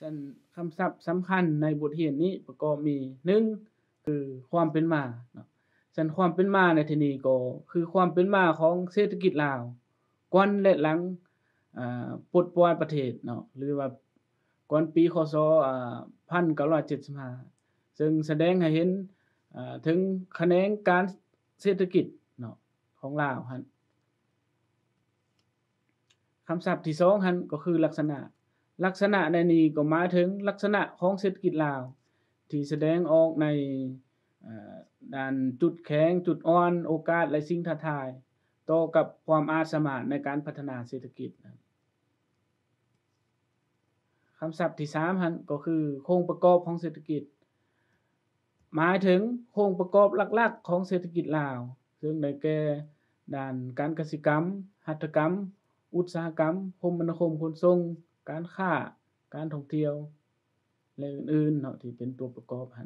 สันคำศัพท์สำคัญในบทเรียนนี้ประกอบมีหนึ่งคือความเป็นมาเนาะฉันความเป็นมาในที่นี้ก็คือความเป็นมาของเศรษฐกิจลาวก่อนและหลังอ่าปลดปล่อยประเทศเนาะหรือว่าก่อนปีคศอ่า1975ซึ่งแสดงให้เห็นอ่าถึงคะแนนการเศรษฐกิจเนาะของลาวฮันคำศัพท์ที่2ฮันก็คือลักษณะลักษณะในนี้ก็หมายถึงลักษณะของเศรษฐกิจลาว ที่แสดงออกในด้านจุดแข็งจุดอ่อนโอกาสและสิ่งท้าทายต่อกับความอาสามารในการพัฒนาเศรษฐกิจคำศัพท์ที่3าันก็คือโครงประกอบของเศรษฐกิจ หมายถึงโครงประกอบหลักๆของเศรษฐกิจลาว ซึ่งในแก่ด้านการเกษตรกรรม หัตถกรรม อุตสาหกรรมคมนาคมขนส่งการค่า การท่องเที่ยว และอื่นอื่นเนาะที่เป็นตัวประกอบหั